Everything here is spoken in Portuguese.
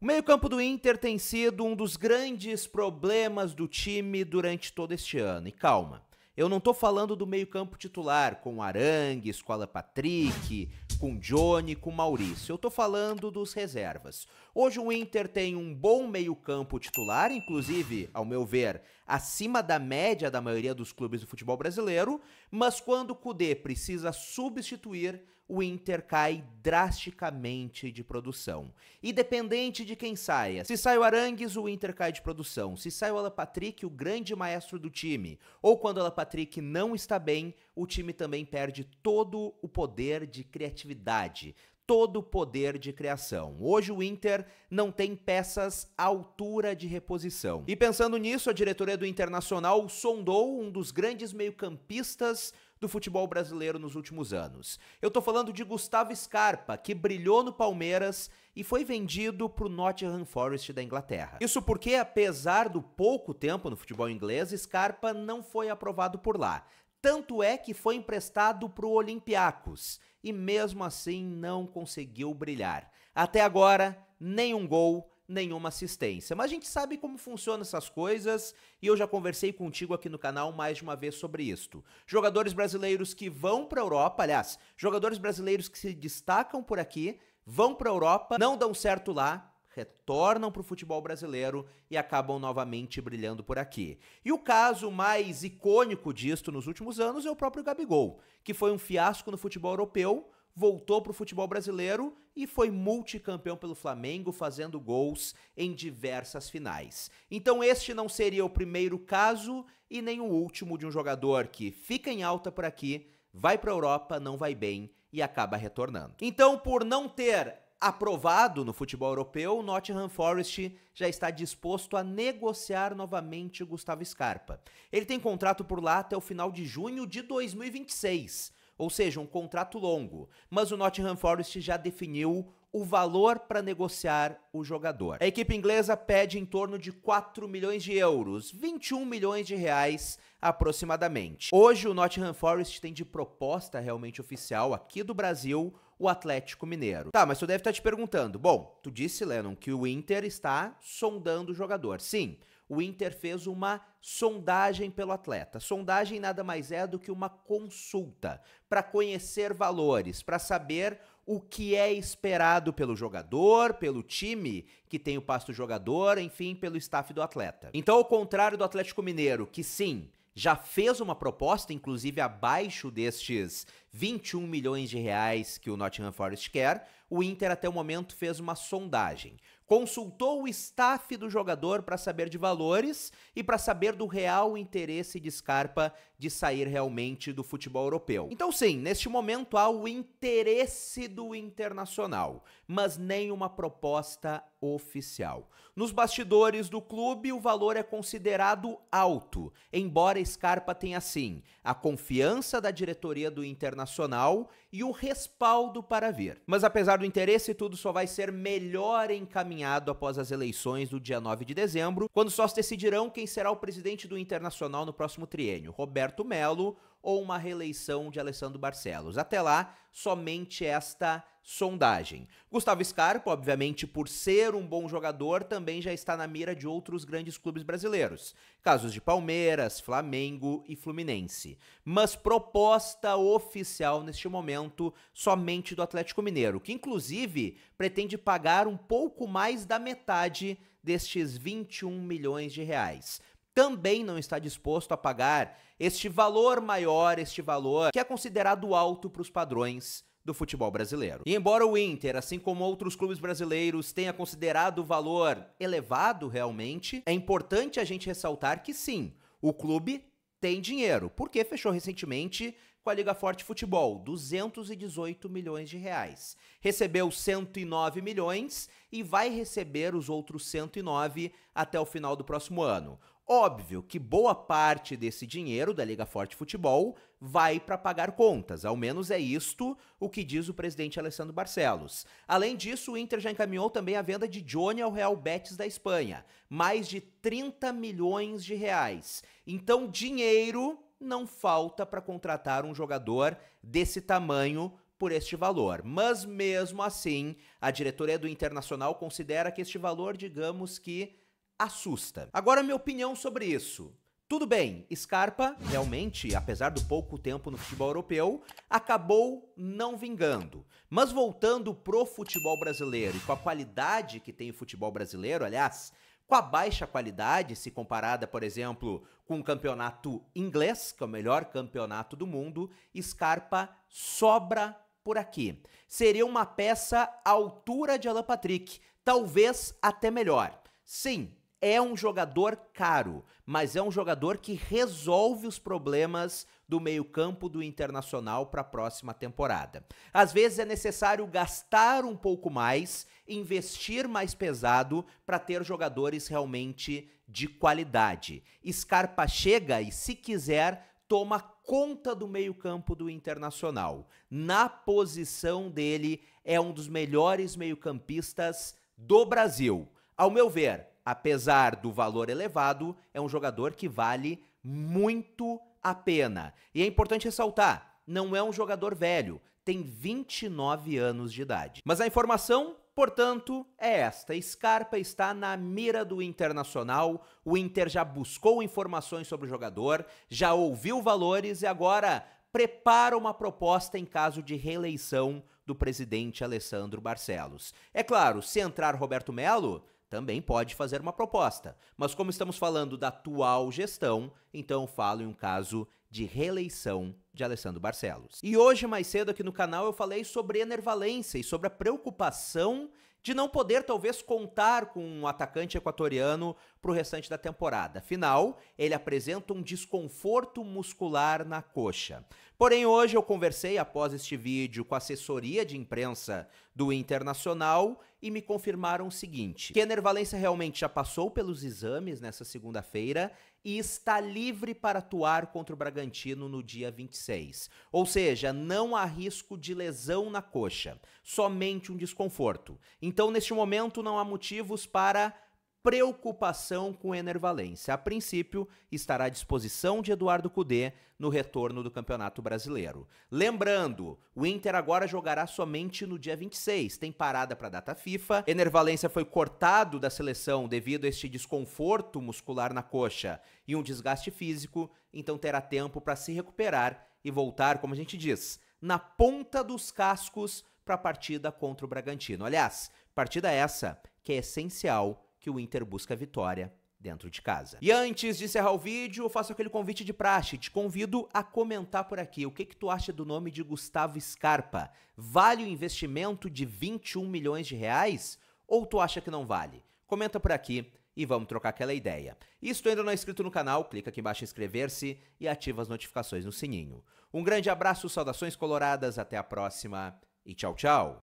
O meio-campo do Inter tem sido um dos grandes problemas do time durante todo este ano. E calma, eu não estou falando do meio-campo titular, com Arangues, com Patrick, com Johnny, com Maurício. Eu estou falando dos reservas. Hoje o Inter tem um bom meio-campo titular, inclusive, ao meu ver, acima da média da maioria dos clubes do futebol brasileiro, mas quando o Kudê precisa substituir, o Inter cai drasticamente de produção. Independente de quem saia, se sai o Arangues, o Inter cai de produção. Se sai o Alan Patrick, o grande maestro do time, ou quando o Alan Patrick não está bem, o time também perde todo o poder de criatividade, todo o poder de criação. Hoje o Inter não tem peças à altura de reposição. E pensando nisso, a diretoria do Internacional sondou um dos grandes meio-campistas do futebol brasileiro nos últimos anos. Eu tô falando de Gustavo Scarpa, que brilhou no Palmeiras e foi vendido para o Nottingham Forest da Inglaterra. Isso porque, apesar do pouco tempo no futebol inglês, Scarpa não foi aprovado por lá. Tanto é que foi emprestado para o Olympiacos e mesmo assim não conseguiu brilhar. Até agora, nenhum gol, nenhuma assistência. Mas a gente sabe como funcionam essas coisas e eu já conversei contigo aqui no canal mais de uma vez sobre isto. Jogadores brasileiros que vão para a Europa, aliás, jogadores brasileiros que se destacam por aqui, vão para a Europa, não dão certo lá, retornam para o futebol brasileiro e acabam novamente brilhando por aqui. E o caso mais icônico disto nos últimos anos é o próprio Gabigol, que foi um fiasco no futebol europeu, voltou para o futebol brasileiro e foi multicampeão pelo Flamengo, fazendo gols em diversas finais. Então, este não seria o primeiro caso e nem o último de um jogador que fica em alta por aqui, vai para a Europa, não vai bem e acaba retornando. Então, por não ter aprovado no futebol europeu, o Nottingham Forest já está disposto a negociar novamente o Gustavo Scarpa. Ele tem contrato por lá até o final de junho de 2026 ou seja, um contrato longo. Mas o Nottingham Forest já definiu o valor para negociar o jogador. A equipe inglesa pede em torno de 4 milhões de euros, 21 milhões de reais aproximadamente. Hoje o Nottingham Forest tem de proposta realmente oficial aqui do Brasil o Atlético Mineiro. Tá, mas tu deve estar tá te perguntando, bom, tu disse, Lennon, que o Inter está sondando o jogador. Sim, o Inter fez uma sondagem pelo atleta. Sondagem nada mais é do que uma consulta para conhecer valores, para saber o que é esperado pelo jogador, pelo time que tem o pasto jogador, enfim, pelo staff do atleta. Então, ao contrário do Atlético Mineiro, que sim, já fez uma proposta, inclusive abaixo destes 21 milhões de reais que o Nottingham Forest quer, o Inter até o momento fez uma sondagem consultou o staff do jogador para saber de valores e para saber do real interesse de Scarpa de sair realmente do futebol europeu. Então, sim, neste momento há o interesse do internacional, mas nem uma proposta oficial. Nos bastidores do clube, o valor é considerado alto, embora Scarpa tenha sim a confiança da diretoria do Internacional e o respaldo para vir. Mas apesar do interesse, tudo só vai ser melhor encaminhado após as eleições do dia 9 de dezembro, quando só se decidirão quem será o presidente do Internacional no próximo triênio, Roberto Melo ou uma reeleição de Alessandro Barcelos. Até lá, somente esta sondagem. Gustavo Scarpa, obviamente, por ser um bom jogador, também já está na mira de outros grandes clubes brasileiros, casos de Palmeiras, Flamengo e Fluminense. Mas proposta oficial neste momento somente do Atlético Mineiro, que inclusive pretende pagar um pouco mais da metade destes 21 milhões de reais também não está disposto a pagar este valor maior, este valor que é considerado alto para os padrões do futebol brasileiro. E embora o Inter, assim como outros clubes brasileiros, tenha considerado o valor elevado realmente, é importante a gente ressaltar que sim, o clube tem dinheiro, porque fechou recentemente com a Liga Forte Futebol, 218 milhões de reais. Recebeu 109 milhões e vai receber os outros 109 até o final do próximo ano. Óbvio que boa parte desse dinheiro da Liga Forte Futebol vai para pagar contas, ao menos é isto o que diz o presidente Alessandro Barcelos. Além disso, o Inter já encaminhou também a venda de Johnny ao Real Betis da Espanha, mais de 30 milhões de reais. Então, dinheiro não falta para contratar um jogador desse tamanho por este valor. Mas mesmo assim, a diretoria do Internacional considera que este valor, digamos que assusta. Agora, minha opinião sobre isso. Tudo bem, Scarpa realmente, apesar do pouco tempo no futebol europeu, acabou não vingando. Mas voltando pro futebol brasileiro e com a qualidade que tem o futebol brasileiro, aliás, com a baixa qualidade, se comparada, por exemplo, com o campeonato inglês, que é o melhor campeonato do mundo, Scarpa sobra por aqui. Seria uma peça à altura de Alan Patrick, talvez até melhor. Sim, é um jogador caro, mas é um jogador que resolve os problemas do meio-campo do Internacional para a próxima temporada. Às vezes é necessário gastar um pouco mais, investir mais pesado para ter jogadores realmente de qualidade. Scarpa chega e, se quiser, toma conta do meio-campo do Internacional. Na posição dele, é um dos melhores meio-campistas do Brasil. Ao meu ver, apesar do valor elevado, é um jogador que vale muito a pena. E é importante ressaltar: não é um jogador velho, tem 29 anos de idade. Mas a informação, portanto, é esta: Scarpa está na mira do Internacional. O Inter já buscou informações sobre o jogador, já ouviu valores e agora prepara uma proposta em caso de reeleição do presidente Alessandro Barcelos. É claro, se entrar Roberto Melo, também pode fazer uma proposta. Mas como estamos falando da atual gestão, então falo em um caso de reeleição de Alessandro Barcelos. E hoje, mais cedo aqui no canal, eu falei sobre enervalência e sobre a preocupação de não poder talvez contar com um atacante equatoriano para o restante da temporada. Afinal, ele apresenta um desconforto muscular na coxa. Porém, hoje eu conversei após este vídeo com a assessoria de imprensa do Internacional e me confirmaram o seguinte: que Ener realmente já passou pelos exames nessa segunda-feira e está livre para atuar contra o Bragantino no dia 26. Ou seja, não há risco de lesão na coxa, somente um desconforto. Então, neste momento, não há motivos para preocupação com enervalência. A princípio, estará à disposição de Eduardo Cudê no retorno do Campeonato Brasileiro. Lembrando, o Inter agora jogará somente no dia 26, tem parada para a data FIFA. Enervalência foi cortado da seleção devido a este desconforto muscular na coxa e um desgaste físico, então terá tempo para se recuperar e voltar, como a gente diz, na ponta dos cascos para a partida contra o Bragantino. Aliás, partida essa que é essencial que o Inter busca a vitória dentro de casa. E antes de encerrar o vídeo, eu faço aquele convite de praxe, te convido a comentar por aqui o que que tu acha do nome de Gustavo Scarpa. Vale o investimento de 21 milhões de reais ou tu acha que não vale? Comenta por aqui e vamos trocar aquela ideia. E se tu ainda não é inscrito no canal, clica aqui embaixo em inscrever-se e ativa as notificações no sininho. Um grande abraço, saudações coloradas, até a próxima e tchau, tchau.